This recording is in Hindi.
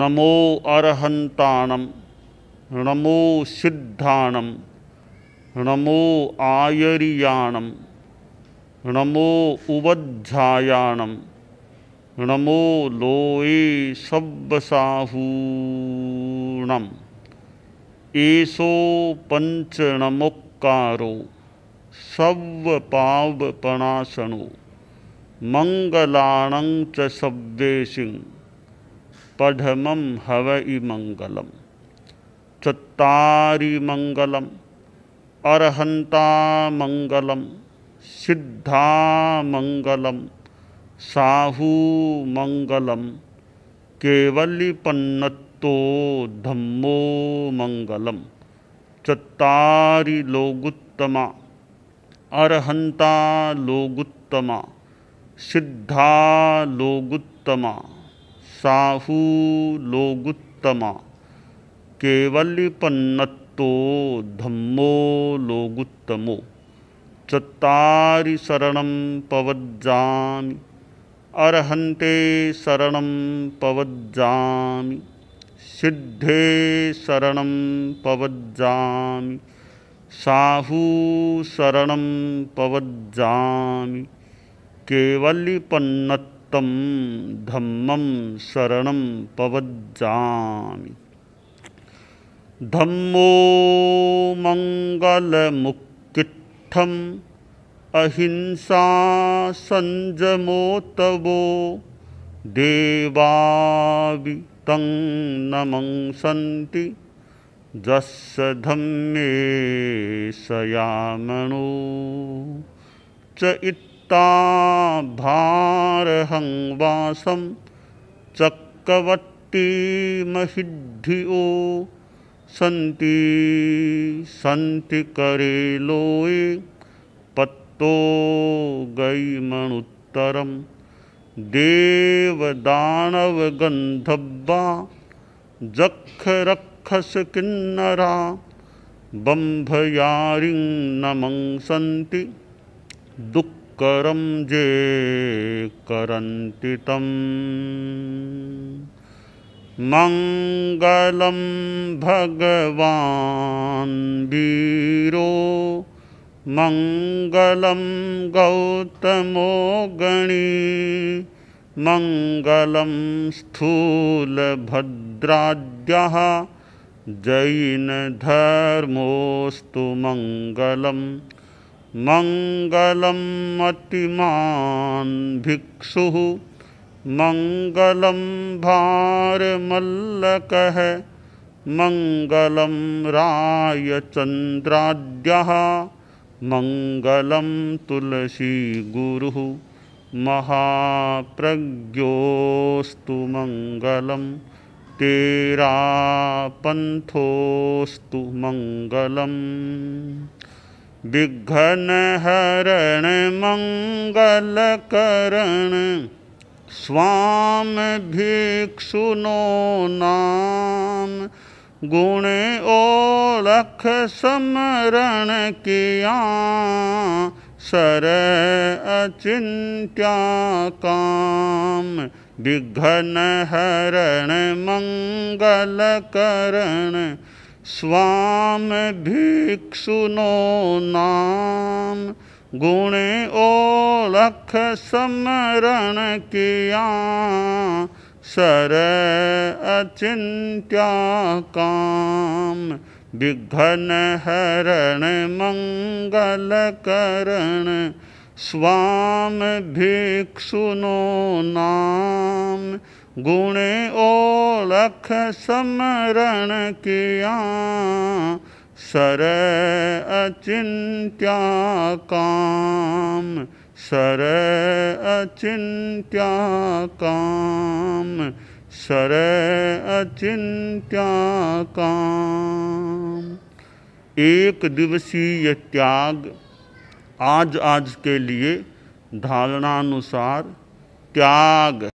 नमो अरहंताणम नमो सिद्धाणम नमो आयरियाणम नमो उबध्यायाणम नमो लोए शब्बसाहूणम एसो पंचणमुक्कारो शव पावपणासनो मंगलाणं च शब्देशिं पद्मं हव इमङ्गलं चत्तारिमङ्गलम् अर्हन्ता मङ्गलं सिद्धा मङ्गलं साहूमङ्गलं केवल्लिपन्नत्तो धम्मो मङ्गलं लोगुत्तमा अर्हन्ता लोगुत्तमा सिद्धा लोगुत्तमा साहू साहुलोगुत्तम केवल्यपन्नत्तो धम्मो लोगुत्तमो चत्तारि शरण पवज्जामि अर्हन्ते शरण पवज्जामि सिद्धे शरण पवज्जामि साहू शरण पवज्जामि केवल्यपन्नत् तं धम्मं शरणं पवज्जामि धम्मो मङ्गलमुक्तिठम् अहिंसा सञ्जमोतवो देवावि तं नमंसन्ति जस्य धम्मे सयामणो च इति भारहं चक्रवर्ती महिधि ओ सी सन्ति करेलोये पत्तो गैमणुत्तरं देवदानवगन्धब्बा जक्षरक्षसकिन्नरा किन्नरा नमं नमंसती दुख करम जे करन्ति तं मङ्गलं वीरो मंगलम गौतमो गणी मङ्गलं जैन धर्मोस्तु मंगलम मङ्गलं मतिमान् मंगल राय चंद्राद्य मङ्गलं तुलसी मङ्गलं महाप्रज्ञोस्तु महाप्रज्ञोऽस्तु तेरा पंथोस्तु मङ्गलम् विघ्न हरण मंगल करण स्वाम भिक्षुनो नाम गुण ओलख समरण किया सर अचिंत्या काम विघ्न हरण मंगल करण स्वाम भिक्षुनो नाम गुण ओलख समरण किया सर अचिंत्या काम विघ्न हरण मंगल करण स्वाम भिक्षुनो नाम गुण ओलख समरण किया सर अचिंत्या काम सर अचिंत्या काम सर अचिंत्या काम एक दिवसीय त्याग आज आज के लिए धारणानुसार त्याग